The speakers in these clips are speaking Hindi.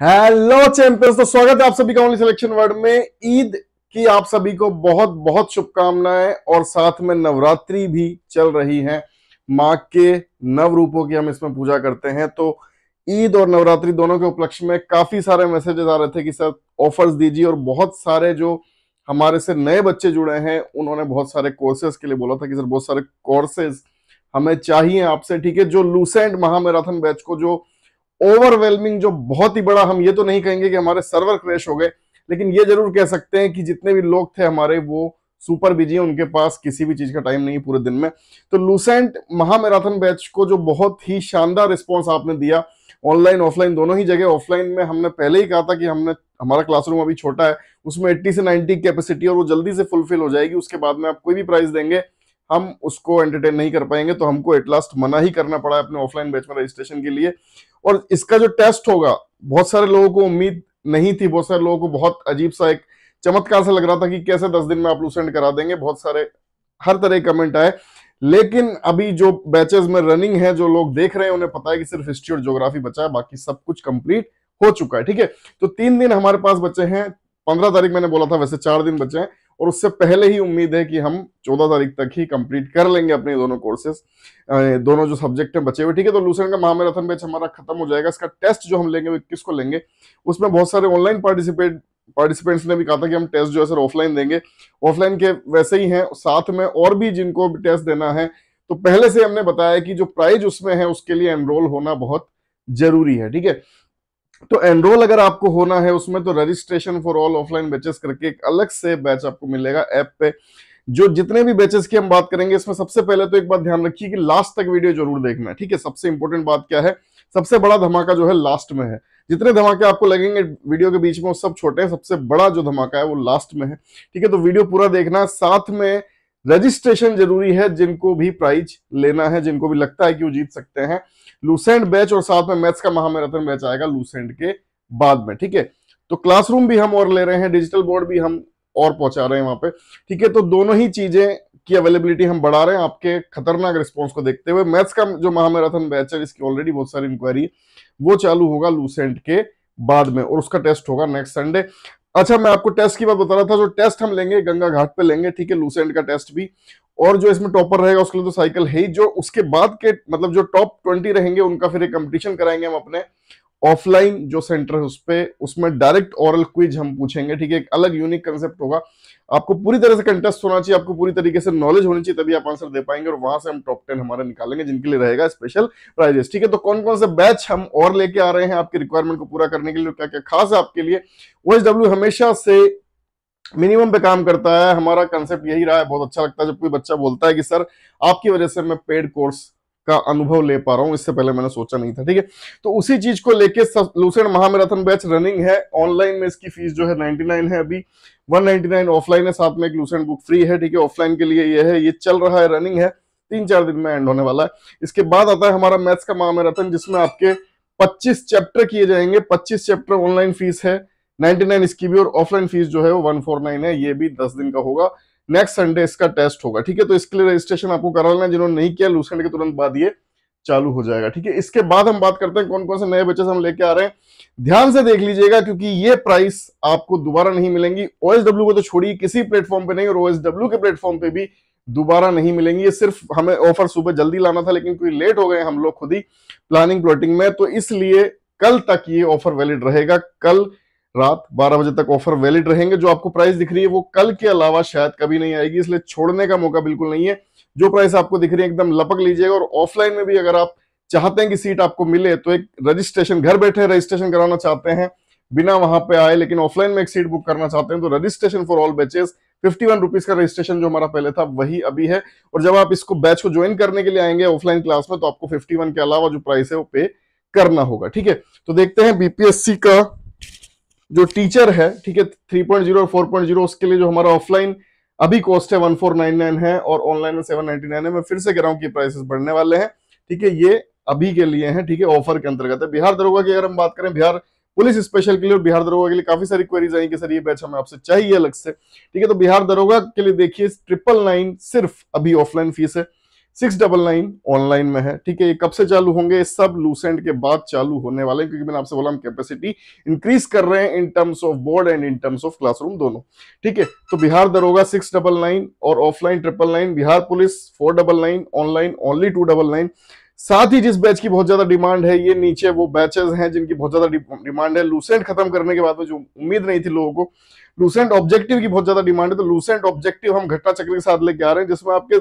हेलो चैंपियंस तो स्वागत है आप सभी का ओनली सिलेक्शन वर्ड में ईद की आप सभी को बहुत बहुत शुभकामनाएं और साथ में नवरात्रि भी चल रही है माँ के नव रूपों की हम इसमें पूजा करते हैं तो ईद और नवरात्रि दोनों के उपलक्ष्य में काफी सारे मैसेजेस आ रहे थे कि सर ऑफर्स दीजिए और बहुत सारे जो हमारे से नए बच्चे जुड़े हैं उन्होंने बहुत सारे कोर्सेज के लिए बोला था कि सर बहुत सारे कोर्सेज हमें चाहिए आपसे ठीक है जो लूसेंट महामैराथन बैच को जो ओवरवेलमिंग जो बहुत ही बड़ा हम ये तो नहीं कहेंगे कि हमारे सर्वर क्रैश हो गए लेकिन ये जरूर कह सकते हैं कि जितने भी लोग थे हमारे वो सुपर बिजी है उनके पास किसी भी चीज़ का टाइम नहीं पूरे दिन में तो लूसेंट महामैराथन बैच को जो बहुत ही शानदार रिस्पॉन्स आपने दिया ऑनलाइन ऑफलाइन दोनों ही जगह ऑफलाइन में हमने पहले ही कहा था कि हमने हमारा क्लासरूम अभी छोटा है उसमें 80 से 90 कैपेसिटी और वो जल्दी से फुलफिल हो जाएगी उसके बाद में आप कोई भी प्राइस देंगे हम उसको एंटरटेन नहीं कर पाएंगे तो हमको एट लास्ट मना ही करना पड़ा है अपने ऑफलाइन बैच में रजिस्ट्रेशन के लिए और इसका जो टेस्ट होगा बहुत सारे लोगों को उम्मीद नहीं थी बहुत सारे लोगों को बहुत अजीब सा एक चमत्कार सा लग रहा था कि कैसे दस दिन में आप लूसेंट करा देंगे बहुत सारे हर तरह के कमेंट आए लेकिन अभी जो बैचेस में रनिंग है जो लोग देख रहे हैं उन्हें पता है कि सिर्फ हिस्ट्री और ज्योग्राफी बचा है बाकी सब कुछ कंप्लीट हो चुका है ठीक है तो तीन दिन हमारे पास बचे हैं पंद्रह तारीख मैंने बोला था वैसे चार दिन बचे हैं और उससे पहले ही उम्मीद है कि हम 14 तारीख तक ही कंप्लीट कर लेंगे अपने दोनों कोर्सेस दोनों जो सब्जेक्ट हैं बचे हुए ठीक है तो लूसन का महामैराथन बैच हमारा खत्म हो जाएगा इसका टेस्ट जो हम लेंगे वो इक्कीस को लेंगे उसमें बहुत सारे ऑनलाइन पार्टिसिपेट पार्टिसिपेंट्स ने भी कहा था कि हम टेस्ट जो है सर ऑफलाइन देंगे ऑफलाइन के वैसे ही हैं साथ में और भी जिनको भी टेस्ट देना है तो पहले से हमने बताया कि जो प्राइज उसमें है उसके लिए एनरोल होना बहुत जरूरी है ठीक है तो एनरोल अगर आपको होना है उसमें तो registration for all offline batches करके एक अलग से बैच आपको मिलेगा ऐप पे जो जितने भी बैचेस की हम बात करेंगे इसमें सबसे पहले तो एक बात ध्यान रखिए कि लास्ट तक वीडियो जरूर देखना है ठीक है सबसे इंपॉर्टेंट बात क्या है सबसे बड़ा धमाका जो है लास्ट में है जितने धमाके आपको लगेंगे वीडियो के बीच में वो सब छोटे हैं सबसे बड़ा जो धमाका है वो लास्ट में है ठीक है तो वीडियो पूरा देखना साथ में रजिस्ट्रेशन जरूरी है जिनको भी प्राइज लेना है जिनको भी लगता है कि वो जीत सकते हैं लूसेंट बैच और साथ में मैथ्स का महामैराथन बैच आएगा लूसेंट के बाद में ठीक है तो क्लासरूम भी हम और ले रहे हैं डिजिटल बोर्ड भी हम और पहुंचा रहे हैं वहां पे ठीक है तो दोनों ही चीजें की अवेलेबिलिटी हम बढ़ा रहे हैं आपके खतरनाक रिस्पॉन्स को देखते हुए मैथ्स का जो महामैराथन बैच है इसकी ऑलरेडी बहुत सारी इंक्वायरी वो चालू होगा लूसेंट के बाद में और उसका टेस्ट होगा नेक्स्ट संडे अच्छा मैं आपको टेस्ट की बात बता रहा था जो टेस्ट हम लेंगे गंगा घाट पे लेंगे ठीक है लूसेंट का टेस्ट भी और जो इसमें टॉपर रहेगा उसके लिए तो साइकिल है ही जो उसके बाद के मतलब जो टॉप ट्वेंटी रहेंगे उनका फिर एक कंपटीशन कराएंगे हम अपने ऑफलाइन जो सेंटर है उस पर उसमें डायरेक्ट ऑरल क्विज हम पूछेंगे ठीक है एक अलग यूनिक कंसेप्ट होगा आपको पूरी तरह से कंटेस्ट होना चाहिए आपको पूरी तरीके से नॉलेज होनी चाहिए तभी आप आंसर दे पाएंगे और वहां से हम टॉप टेन हमारे निकालेंगे जिनके लिए रहेगा स्पेशल प्राइजेस ठीक है तो कौन कौन से बैच हम और लेके आ रहे हैं आपके रिक्वायरमेंट को पूरा करने के लिए क्या क्या खास है आपके लिए ओ हमेशा से मिनिमम पे काम करता है हमारा कंसेप्ट यही रहा है बहुत अच्छा लगता है जब कोई बच्चा बोलता है कि सर आपकी वजह से मैं पेड कोर्स का अनुभव ले पा रहा हूँ इससे पहले मैंने सोचा नहीं था ठीक है तो उसी चीज को लेके लूसेंट महामैराथन बैच रनिंग है ऑनलाइन में इसकी फीस जो है 99 है अभी 199 ऑफलाइन है साथ में एक लूसेंट बुक फ्री है ठीक है ऑफलाइन के लिए ये है ये चल रहा है रनिंग है तीन चार दिन में एंड होने वाला है इसके बाद आता है हमारा मैथ्स का महामैराथन जिसमें आपके पच्चीस चैप्टर किए जाएंगे पच्चीस चैप्टर ऑनलाइन फीस है नाइनटी नाइन इसकी भी और ऑफलाइन फीस जो है वो वन फोर नाइन है ये भी दस दिन का होगा नेक्स्ट संडे इसका टेस्ट होगा ठीक है तो इसके लिए रजिस्ट्रेशन आपको करा लेना जिन्होंने नहीं किया लूस के तुरंत बाद ये चालू हो जाएगा ठीक है इसके बाद हम बात करते हैं कौन कौन से नए बच्चे हम लेके आ रहे हैं ध्यान से देख लीजिएगा क्योंकि ये प्राइस आपको दोबारा नहीं मिलेंगी ओएसडब्ल्यू को तो छोड़िए किसी प्लेटफॉर्म पे नहीं और ओएसडब्ल्यू के प्लेटफॉर्म पे भी दोबारा नहीं मिलेंगी ये सिर्फ हमें ऑफर सुबह जल्दी लाना था लेकिन कोई लेट हो गए हम लोग खुद ही प्लानिंग प्लॉटिंग में तो इसलिए कल तक ये ऑफर वैलिड रहेगा कल रात 12 बजे तक ऑफर वैलिड रहेंगे जो आपको प्राइस दिख रही है वो कल के अलावा शायद कभी नहीं आएगी इसलिए छोड़ने का मौका बिल्कुल नहीं है जो प्राइस आपको दिख रही है एकदम लपक लीजिएगा और ऑफलाइन में भी अगर आप चाहते हैं कि सीट आपको मिले तो एक रजिस्ट्रेशन घर बैठे रजिस्ट्रेशन कराना चाहते हैं बिना वहां पे आए लेकिन ऑफलाइन में एक सीट बुक करना चाहते हैं तो registration for all batches fifty one rupees का रजिस्ट्रेशन जो हमारा पहले था वही अभी है और जब आप इसको बैच को ज्वाइन करने के लिए आएंगे ऑफलाइन क्लास में तो आपको फिफ्टी वन के अलावा जो प्राइस है वो पे करना होगा ठीक है तो देखते हैं बीपीएससी का जो टीचर है ठीक है three point zero four point zero उसके लिए जो हमारा ऑफलाइन अभी कॉस्ट है वन फोर नाइन नाइन है और ऑनलाइन में सेवन नाइनटी नाइन है मैं फिर से कह रहा हूँ कि प्राइसेस बढ़ने वाले हैं ठीक है ये अभी के लिए है ठीक है ऑफर के अंतर्गत है बिहार दरोगा की अगर हम बात करें बिहार पुलिस स्पेशल के लिए और बिहार दरोगा के लिए काफी सारी क्वेरीज आई कि सर ये बैच हमें आपसे चाहिए अलग से ठीक है तो बिहार दरोगा के लिए देखिए ट्रिपल नाइन सिर्फ अभी ऑफलाइन फीस है सिक्स डबल नाइन ऑनलाइन में है ठीक है ये कब से चालू होंगे सब लूसेंट के बाद चालू होने वाले हैं क्योंकि मैंने आपसे बोला हम कैपेसिटी इंक्रीज कर रहे हैं in terms of board and in terms of classroom दोनों ठीक है तो बिहार दरोगा सिक्स डबल नाइन और offline triple nine Bihar police four double nine online only two double nine साथ ही जिस बैच की बहुत ज्यादा डिमांड है ये नीचे वो बैचेस हैं जिनकी बहुत ज्यादा डिमांड है लूसेंट खत्म करने के बाद में जो उम्मीद नहीं थी लोगों को लूसेंट ऑब्जेक्टिव की बहुत ज्यादा डिमांड है तो लूसेंट ऑब्जेक्टिव हम घटना चक्र के साथ लेके आ रहे हैं जिसमें आपके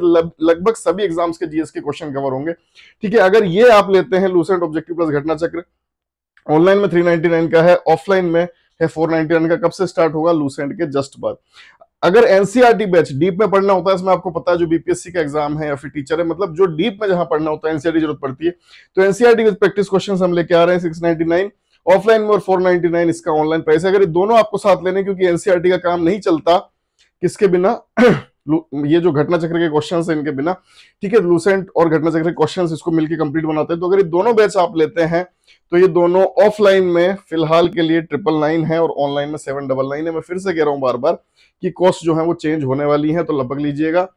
लगभग सभी एग्जाम्स के जीएस के क्वेश्चन कवर होंगे ठीक है अगर ये आप लेते हैं लूसेंट ऑब्जेक्टिव प्लस घटना चक्र ऑनलाइन में थ्री का है ऑफलाइन में है 499 का कब से स्टार्ट होगा लूसेंट के जस्ट बाद अगर एनसीआरटी बैच डीप में पढ़ना होता है इसमें आपको पता है जो बीपीएससी का एग्जाम है या फिर टीचर है मतलब जो डीप में जहां पढ़ना होता है एनसीआरटी e जरूरत पड़ती है तो एनसीआरटी टी प्रैक्टिस क्वेश्चन हम लेके आ रहे हैं सिक्स नाइनटी नाइन ऑफलाइन में और फोर नाइनटी नाइन इसका ऑनलाइन प्राइस है अगर ये दोनों आपको साथ लेने क्योंकि एनसीआरटी e का काम नहीं चलता किसके बिना ये जो घटना चक्र के क्वेश्चन है इनके बिना ठीक है लूसेंट और घटना चक्र के क्वेश्चन इसको मिलकर कंप्लीट बनाते हैं तो अगर ये दोनों बैच आप लेते हैं तो ये दोनों ऑफलाइन में फिलहाल के लिए ट्रिपल नाइन है और ऑनलाइन में सेवन डबल नाइन है मैं फिर से कह रहा हूं बार बार कि कॉस्ट जो है वो चेंज होने वाली है तो लपक लीजिएगा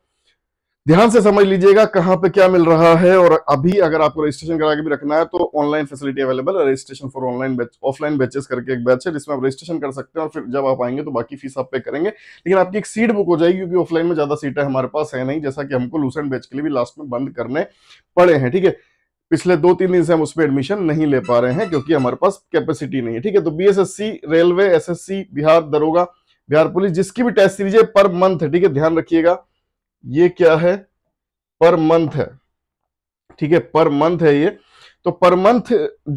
ध्यान से समझ लीजिएगा कहाँ पे क्या मिल रहा है और अभी अगर आपको रजिस्ट्रेशन करा के भी रखना है तो ऑनलाइन फैसिलिटी अवेलेबल है registration for online batch offline batches करके एक बैच है जिसमें आप रजिस्ट्रेशन कर सकते हैं और फिर जब आप आएंगे तो बाकी फीस आप पे करेंगे लेकिन आपकी एक सीट बुक हो जाएगी क्योंकि ऑफलाइन में ज्यादा सीटें हमारे पास है नहीं जैसा कि हमको लूसेंट बैच के लिए भी लास्ट में बंद करने पड़े हैं ठीक है पिछले दो तीन दिन से हम उस पर एडमिशन नहीं ले पा रहे हैं क्योंकि हमारे पास कैपेसिटी नहीं है ठीक है तो बी रेलवे एस बिहार दरोगा बिहार पुलिस जिसकी भी टेस्ट सीरीज है पर मंथ ठीक है ध्यान रखिएगा ये क्या है पर मंथ है ठीक है पर मंथ है ये तो पर मंथ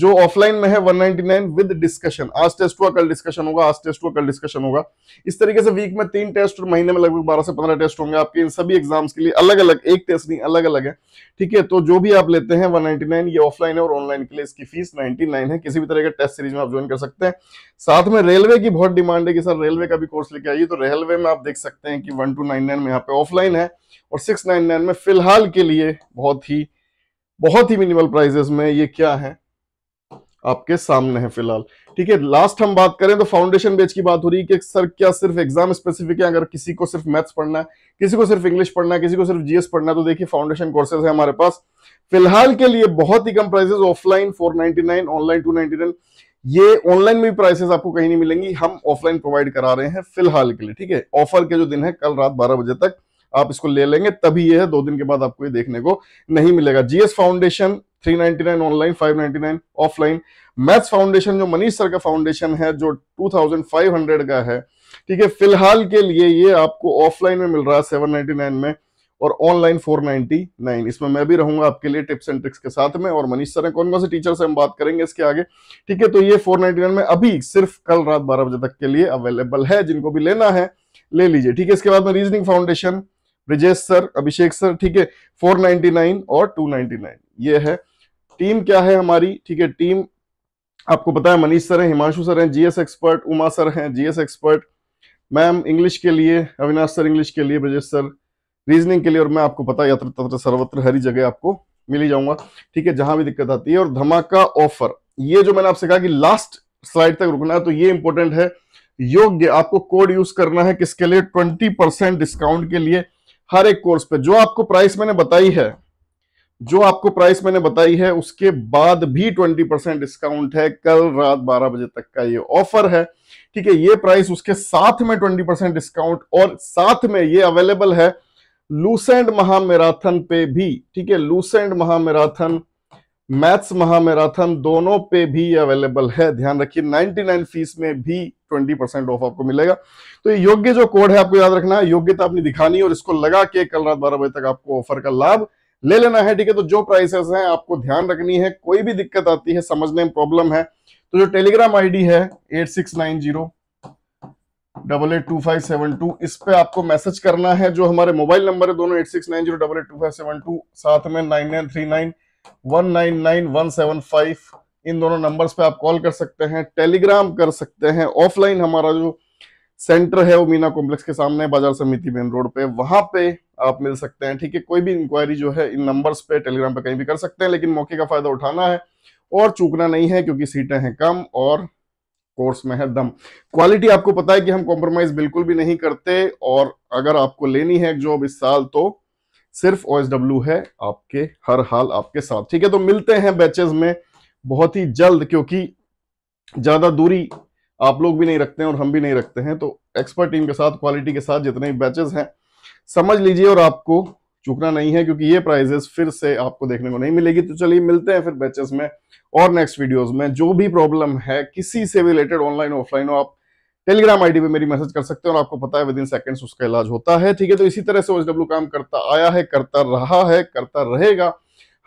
जो ऑफलाइन में है 199 विद डिस्कशन आज टेस्ट हुआ कल डिस्कशन होगा आज टेस्ट हुआ कल डिस्कशन होगा इस तरीके से वीक में तीन टेस्ट और महीने में लगभग 12 से 15 टेस्ट होंगे आपके इन सभी एग्जाम्स के लिए अलग अलग एक टेस्ट नहीं अलग अलग है ठीक है तो जो भी आप लेते हैं 199 ये ऑफलाइन है और ऑनलाइन के लिए इसकी फीस नाइनटी है किसी भी तरह के टेस्ट सीरीज में आप ज्वाइन कर सकते हैं साथ में रेलवे की बहुत डिमांड है कि सर रेलवे का भी कोर्स लेके आइए तो रेलवे में आप देख सकते हैं कि वन में यहाँ पे ऑफलाइन है और सिक्स में फिलहाल के लिए बहुत ही बहुत ही मिनिमल प्राइजेस में ये क्या है आपके सामने है फिलहाल ठीक है लास्ट हम बात करें तो फाउंडेशन बेच की बात हो रही है कि सर क्या सिर्फ एग्जाम स्पेसिफिक है अगर किसी को सिर्फ मैथ्स पढ़ना है किसी को सिर्फ इंग्लिश पढ़ना है किसी को सिर्फ जीएस पढ़ना है तो देखिए फाउंडेशन कोर्सेज है हमारे पास फिलहाल के लिए बहुत ही कम prices offline four online two ये ऑनलाइन में भी प्राइसेस आपको कहीं नहीं मिलेंगी हम ऑफलाइन प्रोवाइड करा रहे हैं फिलहाल के लिए ठीक है ऑफर के जो दिन है कल रात बारह बजे तक आप इसको ले लेंगे तभी ये है दो दिन के बाद आपको ये देखने को नहीं मिलेगा GS foundation 399 online 599 offline maths foundation जो मनीष सर का फाउंडेशन है जो 2500 का है ठीक है फिलहाल के लिए ये आपको ऑफलाइन में मिल रहा है 799 में और ऑनलाइन 499 इसमें मैं भी रहूंगा आपके लिए टिप्स एंड ट्रिक्स के साथ में और मनीष सर कौन कौन से टीचर से हम बात करेंगे इसके आगे ठीक है तो ये 499 में अभी सिर्फ कल रात 12 बजे तक के लिए अवेलेबल है जिनको भी लेना है ले लीजिए ठीक है इसके बाद में reasoning foundation Brijesh sir Abhishek sir ठीक है 499 और 299 ये है टीम क्या है हमारी ठीक है टीम आपको पता है मनीष सर हैं हिमांशु सर हैं जीएस एक्सपर्ट उमा सर हैं जीएस एक्सपर्ट मैम इंग्लिश के लिए अविनाश सर इंग्लिश के लिए ब्रजेश सर रीजनिंग के लिए और मैं आपको पता है तत्र सर्वत्र हरी जगह आपको मिली जाऊंगा ठीक है जहां भी दिक्कत आती है और धमाका ऑफर ये जो मैंने आपसे कहा कि लास्ट स्लाइड तक रुकना है तो ये इंपॉर्टेंट है योग्य आपको कोड यूज करना है किसके लिए ट्वेंटी डिस्काउंट के लिए हर एक कोर्स पे जो आपको प्राइस मैंने बताई है जो आपको प्राइस मैंने बताई है उसके बाद भी 20 परसेंट डिस्काउंट है कल रात 12 बजे तक का ये ऑफर है ठीक है ये प्राइस उसके साथ में 20 परसेंट डिस्काउंट और साथ में ये अवेलेबल है लूसेंड महामैराथन पे भी ठीक है लूसेंड महामैराथन मैथ्स महामैराथन दोनों पे भी अवेलेबल है ध्यान रखिए 99 फीस में भी 20 परसेंट ऑफ आपको मिलेगा तो योग्य जो कोड है आपको याद रखना है योग्यता आपने दिखानी और इसको लगा के कल रात बारह बजे तक आपको ऑफर का लाभ ले लेना है ठीक है तो जो प्राइसेस हैं आपको ध्यान रखनी है कोई भी दिक्कत आती है समझने में प्रॉब्लम है तो जो टेलीग्राम आईडी है eight six nine zero double eight two five seven two इस पे आपको मैसेज करना है जो हमारे मोबाइल नंबर है दोनों eight six nine zero double eight two five seven two साथ में नाइन नाइन थ्री नाइन 199175 इन दोनों नंबर्स पे आप कॉल कर सकते हैं टेलीग्राम कर सकते हैं ऑफलाइन हमारा जो सेंटर है वो मीना कॉम्प्लेक्स के सामने बाजार समिति मेन रोड पे वहां पे आप मिल सकते हैं ठीक है कोई भी इंक्वायरी जो है इन नंबर्स पे टेलीग्राम पे कहीं भी कर सकते हैं लेकिन मौके का फायदा उठाना है और चूकना नहीं है क्योंकि सीटें हैं कम और कोर्स में है दम क्वालिटी आपको पता है कि हम कॉम्प्रोमाइज बिल्कुल भी नहीं करते और अगर आपको लेनी है जॉब इस साल तो सिर्फ ओ है आपके हर हाल आपके साथ ठीक है तो मिलते हैं बैचेस में बहुत ही जल्द क्योंकि ज़्यादा दूरी आप लोग भी नहीं रखते हैं और हम भी नहीं रखते हैं तो एक्सपर्ट टीम के साथ क्वालिटी के साथ जितने भी बैचेस हैं समझ लीजिए और आपको चुकना नहीं है क्योंकि ये प्राइजेस फिर से आपको देखने को नहीं मिलेगी तो चलिए मिलते हैं फिर बैचेस में और नेक्स्ट वीडियोस में जो भी प्रॉब्लम है किसी से भी रिलेटेड ऑनलाइन ऑफलाइन हो आप टेलीग्राम आईडी पे मेरी मैसेज कर सकते हैं और आपको पता है विद इन सेकेंड्स उसका इलाज होता है ठीक है तो इसी तरह से ओएसडब्ल्यू काम करता आया है करता रहा है करता रहेगा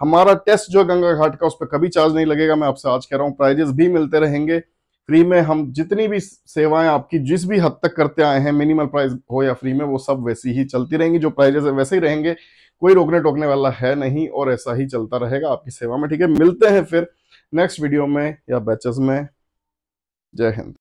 हमारा टेस्ट जो गंगा घाट का उस पर कभी चार्ज नहीं लगेगा मैं आपसे आज कह रहा हूँ प्राइजेस भी मिलते रहेंगे फ्री में हम जितनी भी सेवाएं आपकी जिस भी हद तक करते आए हैं मिनिमल प्राइस हो या फ्री में वो सब वैसी ही चलती रहेंगी जो प्राइजेस है वैसे ही रहेंगे कोई रोकने टोकने वाला है नहीं और ऐसा ही चलता रहेगा आपकी सेवा में ठीक है मिलते हैं फिर नेक्स्ट वीडियो में या बैचेस में जय हिंद